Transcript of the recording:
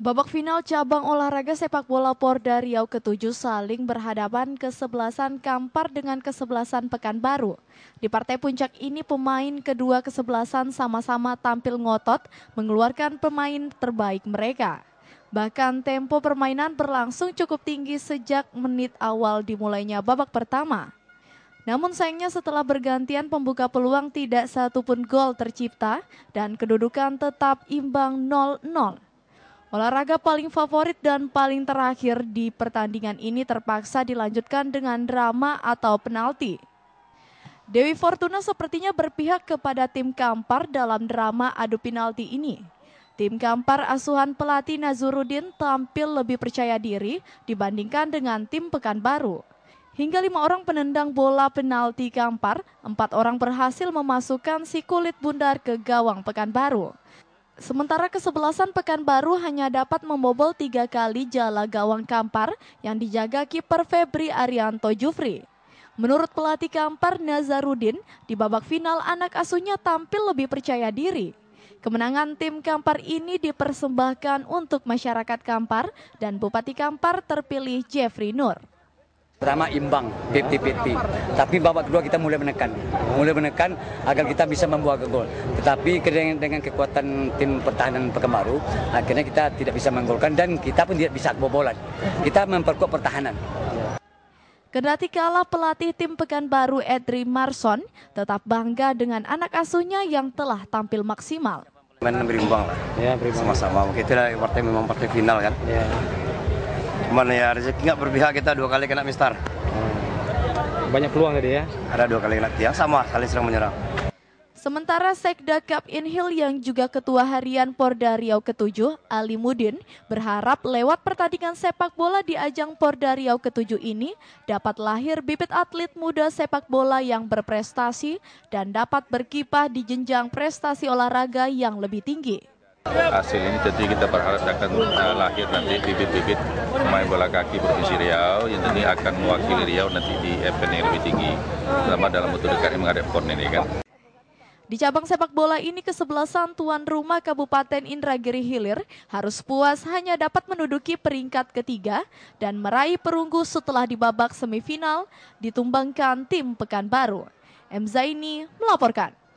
Babak final cabang olahraga sepak bola Porda Riau ke-7 saling berhadapan kesebelasan Kampar dengan kesebelasan Pekanbaru. Di partai puncak ini pemain kedua kesebelasan sama-sama tampil ngotot mengeluarkan pemain terbaik mereka. Bahkan tempo permainan berlangsung cukup tinggi sejak menit awal dimulainya babak pertama. Namun sayangnya setelah bergantian pembuka peluang tidak satupun gol tercipta dan kedudukan tetap imbang 0-0. Olahraga paling favorit dan paling terakhir di pertandingan ini terpaksa dilanjutkan dengan drama atau penalti. Dewi Fortuna sepertinya berpihak kepada tim Kampar dalam drama adu penalti ini. Tim Kampar asuhan pelatih Nazurudin tampil lebih percaya diri dibandingkan dengan tim Pekanbaru. Hingga lima orang penendang bola penalti Kampar, empat orang berhasil memasukkan si kulit bundar ke gawang Pekanbaru. Sementara kesebelasan Pekanbaru hanya dapat membobol tiga kali jala gawang Kampar yang dijaga kiper Febri Arianto Jufri. Menurut pelatih Kampar Nazarudin, di babak final anak asuhnya tampil lebih percaya diri. Kemenangan tim Kampar ini dipersembahkan untuk masyarakat Kampar dan Bupati Kampar terpilih Jeffrey Nur. Pertama imbang, 50 Tapi babak kedua kita mulai menekan. Mulai menekan agar kita bisa membuat gol. Tetapi dengan, dengan kekuatan tim pertahanan Pekanbaru, akhirnya kita tidak bisa menggolkan dan kita pun tidak bisa kebobolan. Kita memperkuat pertahanan. Kendati kalah pelatih tim Pekanbaru Edri Marson tetap bangga dengan anak asuhnya yang telah tampil maksimal. Main berimbang lah, ya, berimbang. sama-sama. Kita partai memang partai final kan. Ya. Cuman ya rezeki nggak berpihak kita dua kali kena mistar. Hmm. Banyak peluang tadi ya? Ada dua kali kena tiang, sama kali serang menyerang. Sementara Sekda Kap Inhil yang juga Ketua Harian Porda Riau ke-7, Ali Mudin, berharap lewat pertandingan sepak bola di ajang Porda Riau ke-7 ini dapat lahir bibit atlet muda sepak bola yang berprestasi dan dapat berkiprah di jenjang prestasi olahraga yang lebih tinggi hasil ini tentu kita berharap akan eh, lahir nanti bibit-bibit pemain bola kaki Provinsi Riau yang nanti akan mewakili Riau nanti di event yang lebih tinggi, terutama dalam waktu dekat yang menghadap PON ini kan. Di cabang sepak bola ini kesebelasan tuan rumah Kabupaten Indragiri Hilir harus puas hanya dapat menduduki peringkat ketiga dan meraih perunggu setelah di babak semifinal ditumbangkan tim Pekanbaru. M. Zaini melaporkan.